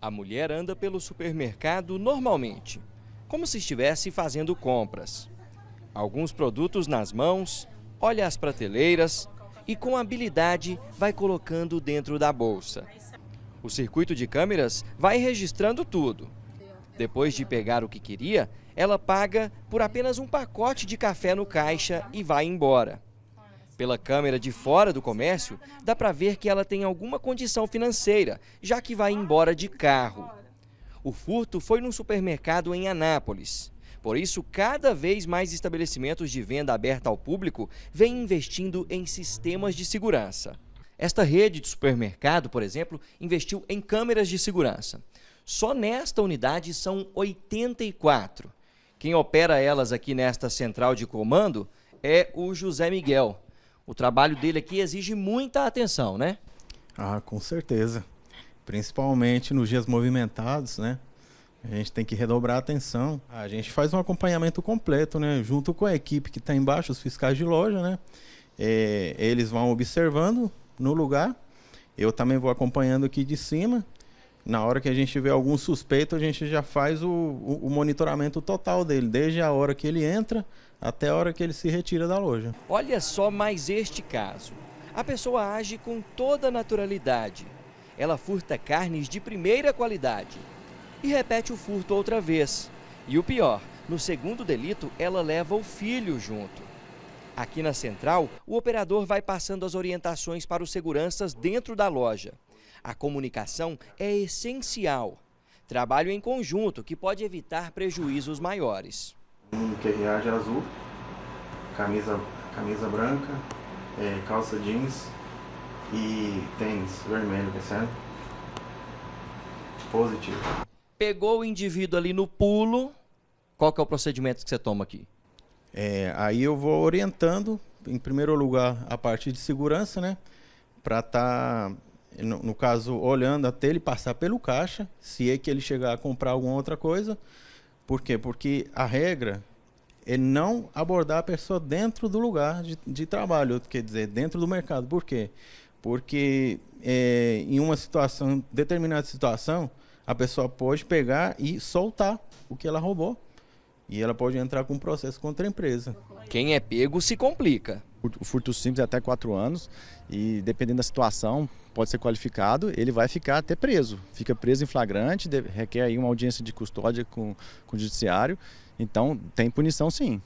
A mulher anda pelo supermercado normalmente, como se estivesse fazendo compras. Alguns produtos nas mãos, olha as prateleiras e com habilidade vai colocando dentro da bolsa. O circuito de câmeras vai registrando tudo. Depois de pegar o que queria, ela paga por apenas um pacote de café no caixa e vai embora. Pela câmera de fora do comércio, dá para ver que ela tem alguma condição financeira, já que vai embora de carro. O furto foi num supermercado em Anápolis. Por isso, cada vez mais estabelecimentos de venda aberta ao público vêm investindo em sistemas de segurança. Esta rede de supermercado, por exemplo, investiu em câmeras de segurança. Só nesta unidade são 84. Quem opera elas aqui nesta central de comando é o José Miguel, o trabalho dele aqui exige muita atenção, né? Ah, com certeza. Principalmente nos dias movimentados, né? A gente tem que redobrar a atenção. A gente faz um acompanhamento completo, né? Junto com a equipe que está embaixo, os fiscais de loja, né? É, eles vão observando no lugar. Eu também vou acompanhando aqui de cima na hora que a gente vê algum suspeito, a gente já faz o, o, o, monitoramento total dele, desde a hora que ele entra até a hora que ele se retira da loja. Olha só mais este caso. A pessoa age com toda naturalidade. Ela furta carnes de primeira qualidade e repete o furto outra vez. E o pior, no segundo delito, ela leva o filho junto. Aqui na central, o operador vai passando as orientações para os seguranças dentro da loja. A comunicação é essencial. Trabalho em conjunto que pode evitar prejuízos maiores. Um reage é azul, camisa, camisa branca, é, calça jeans e tênis vermelho, percebe? Tá Positivo. Pegou o indivíduo ali no pulo, qual que é o procedimento que você toma aqui? É, aí eu vou orientando, em primeiro lugar, a parte de segurança, né? Para estar... Tá no, no caso, olhando até ele passar pelo caixa, se é que ele chegar a comprar alguma outra coisa. Por quê? Porque a regra é não abordar a pessoa dentro do lugar de, de trabalho, quer dizer, dentro do mercado. Por quê? Porque é, em uma situação, determinada situação, a pessoa pode pegar e soltar o que ela roubou. E ela pode entrar com um processo contra a empresa. Quem é pego se complica. O furto simples é até quatro anos e dependendo da situação pode ser qualificado, ele vai ficar até preso. Fica preso em flagrante, requer aí uma audiência de custódia com, com o judiciário. Então tem punição sim.